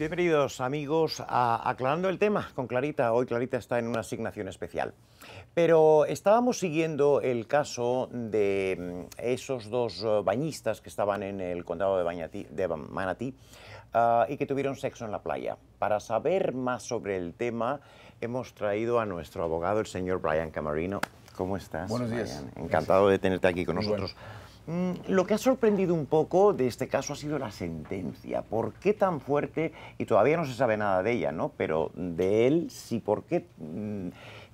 Bienvenidos amigos a Aclarando el tema con Clarita. Hoy Clarita está en una asignación especial. Pero estábamos siguiendo el caso de mm, esos dos eh, bañistas que estaban en el condado de, Bañatí, de Manatí ah, y que tuvieron sexo en la playa. Para saber más sobre el tema hemos traído a nuestro abogado, el señor Brian Camarino. ¿Cómo estás? Buenos días. Encantado de tenerte aquí con nosotros. Mm, lo que ha sorprendido un poco de este caso ha sido la sentencia. ¿Por qué tan fuerte? Y todavía no se sabe nada de ella, ¿no? Pero de él sí, ¿por qué, mm,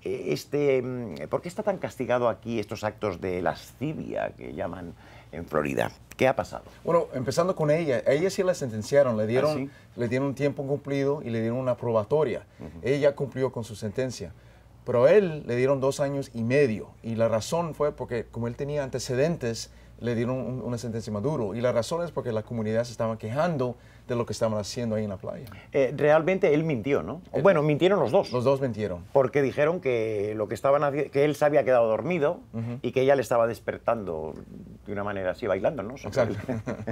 e-, este, mm, ¿por está tan castigado aquí estos actos de lascivia que llaman en Florida? ¿Qué ha pasado? Bueno, empezando con ella, a ella sí la sentenciaron, le dieron, ¿Ah, le dieron un tiempo cumplido y le dieron una probatoria. Ella cumplió con su sentencia pero a él le dieron dos años y medio. Y la razón fue porque como él tenía antecedentes le dieron una sentencia Maduro. Y la razón es porque la comunidad se estaba quejando de lo que estaban haciendo ahí en la playa. Eh, realmente él mintió, ¿no? bueno, mintieron los dos. Los dos mintieron. Porque dijeron que lo que estaban que él se había quedado dormido y que ella le estaba despertando de una manera así, bailando, ¿no? Exacto.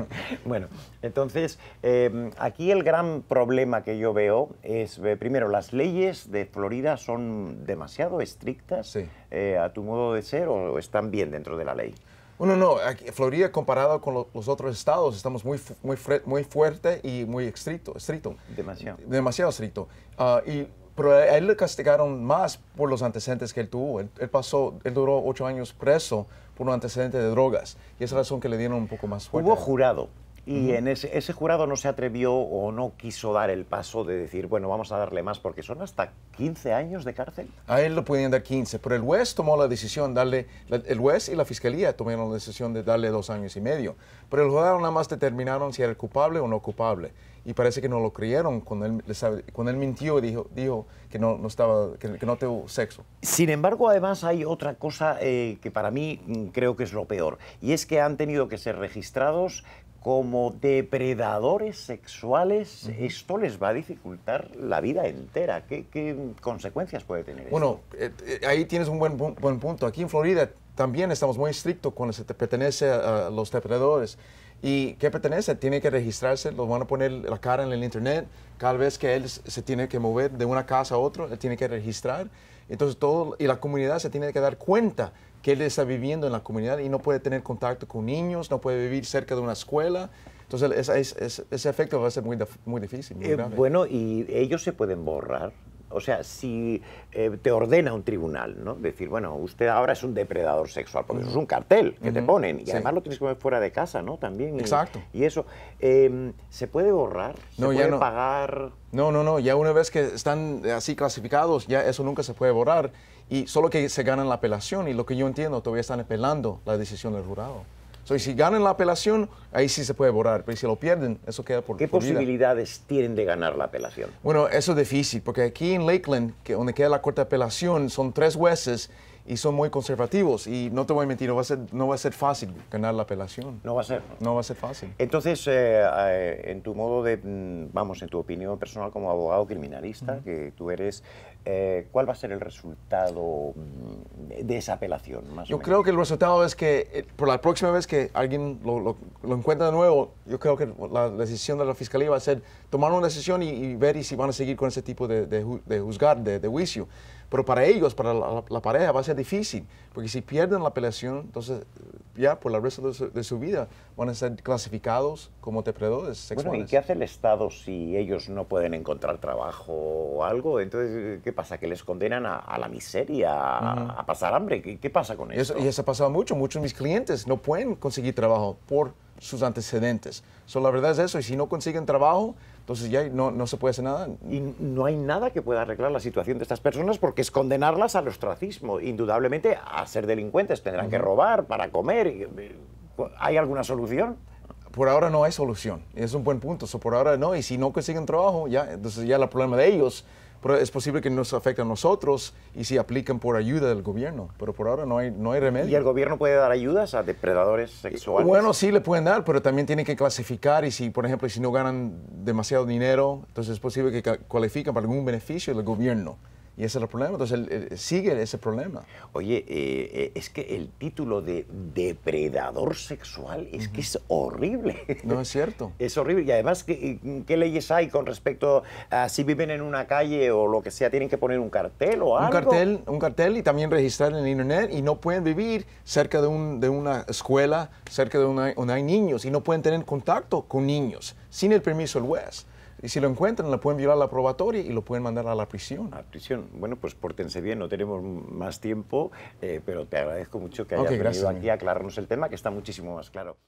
bueno, entonces, em, aquí el gran problema que yo veo es, eh, primero, las leyes de Florida son demasiado estrictas eh, a tu modo de ser o están bien dentro de la ley. Bueno, no, aquí, Florida comparado con los otros estados, estamos muy, muy, muy fuerte y muy estricto. estricto demasiado. Demasiado estricto. Ah, y, pero a él le castigaron más por los antecedentes que él tuvo. Él, pasó, él duró ocho años preso por un antecedente de drogas. Y esa es razón que le dieron un poco más fuerte. Hubo jurado. Y en ese, ese, jurado no se atrevió o no quiso dar el paso de decir, bueno, vamos a darle más, porque son hasta 15 años de cárcel. A él lo podían dar 15, pero el juez tomó la decisión, darle, el juez y la fiscalía tomaron la decisión de darle dos años y medio, pero el jurado nada más determinaron si era culpable o no culpable. Y parece que no lo creyeron cuando él, él mintió y dijo, dijo que, no, no estaba, que, no tuvo sexo. Sin embargo, además hay otra cosa eh, que para mí mm, creo que es lo peor, y es que han tenido que ser registrados como depredadores sexuales, esto les va a dificultar la vida entera. ¿Qué, consecuencias puede tener? Bueno, eh, eh, ahí tienes un buen, buen punto. Aquí en Florida también estamos muy estrictos con se te pertenece a los depredadores. ¿Y qué pertenece? Tiene que registrarse, lo van a poner la cara en el internet. Cada vez que él se tiene que mover de una casa a otra, él tiene que registrar. Entonces, todo, y la comunidad se tiene que dar cuenta que él está viviendo en la comunidad y no puede tener contacto con niños, no puede vivir cerca de una escuela. Entonces, ese, efecto va a ser muy, muy difícil. Eh, bueno, ¿y ellos se pueden borrar? O sea, si eh, te ordena un tribunal, ¿no? Decir, bueno, usted ahora es un depredador sexual, porque eso es un cartel que te ponen. Y además lo tienes que poner fuera de casa, ¿no? También. Exacto. Y, eso. Em, ¿Se puede borrar? ¿Se no, puede ya no. pagar? No, no, no. Ya una vez que están así clasificados, ya eso nunca se puede borrar. Y solo que se ganan la apelación. Y lo que yo entiendo, todavía están apelando la decisión del jurado si ganan la apelación, ahí sí se puede borrar, pero si lo pierden, eso queda por ¿Qué posibilidades tienen de ganar la apelación? Bueno, eso es difícil, porque aquí en Lakeland, que donde queda la corte de apelación, son tres jueces y son muy conservativos. Y no te voy a mentir, no va a ser, no va a ser fácil ganar la apelación. No va a ser. No va a ser fácil. Entonces, eh, eh, en tu modo de, mm, vamos, en tu opinión personal como abogado criminalista, que tú eres, eh, ¿cuál va a ser el resultado mm, de esa apelación? Más yo o menos? creo que el resultado es que por la próxima vez que alguien lo, lo, encuentra de nuevo, yo creo que la decisión de la fiscalía va a ser tomar una decisión y, y ver si van a seguir con ese tipo de, juzgar, de, de juicio. Pero para ellos, para la, pareja, va a ser difícil, porque si pierden la apelación, entonces ya por el resto de su, vida van a ser clasificados como depredadores sexuales. Bueno, ¿y qué hace el Estado si ellos no pueden encontrar trabajo o algo? Entonces, ¿qué pasa? ¿Que les condenan a, la miseria, a pasar hambre? ¿Qué, pasa con eso? eso? Y eso ha pasado mucho. Muchos de mis clientes no pueden conseguir trabajo por sus antecedentes. son la verdad es eso, y si no consiguen trabajo, entonces ya no, no se puede hacer nada. Y no hay nada que pueda arreglar la situación de estas personas porque es condenarlas al ostracismo, indudablemente a ser delincuentes, tendrán que robar para comer. ¿Hay alguna solución? Por ahora no hay solución, es un buen punto, por ahora no, y si no consiguen trabajo, ya, entonces ya el problema de ellos pero es posible que nos afecte a nosotros y si aplican por ayuda del gobierno, pero por ahora no hay, no hay remedio. ¿Y el gobierno puede dar ayudas a depredadores sexuales? Bueno, sí le pueden dar, pero también tienen que clasificar y si, por ejemplo, si no ganan demasiado dinero, entonces es posible que cualifiquen para algún beneficio del gobierno. Y ese es el problema, entonces sigue ese problema. Oye, eh, eh, es que el título de depredador sexual es que es horrible. No es cierto. es horrible. Y además, ¿qué, leyes hay con respecto a si viven en una calle o lo que sea? ¿Tienen que poner un cartel o algo? Un cartel, un cartel y también registrar en el internet y no pueden vivir cerca de, de una escuela, cerca de una, donde hay niños y no pueden tener contacto con niños sin el permiso del juez. Y si lo encuentran, la pueden violar la probatoria y lo pueden mandar a la prisión. A prisión. Bueno, pues pórtense bien, no tenemos más tiempo, eh, pero te agradezco mucho que hayas venido aquí a aclararnos el tema, que está muchísimo más claro.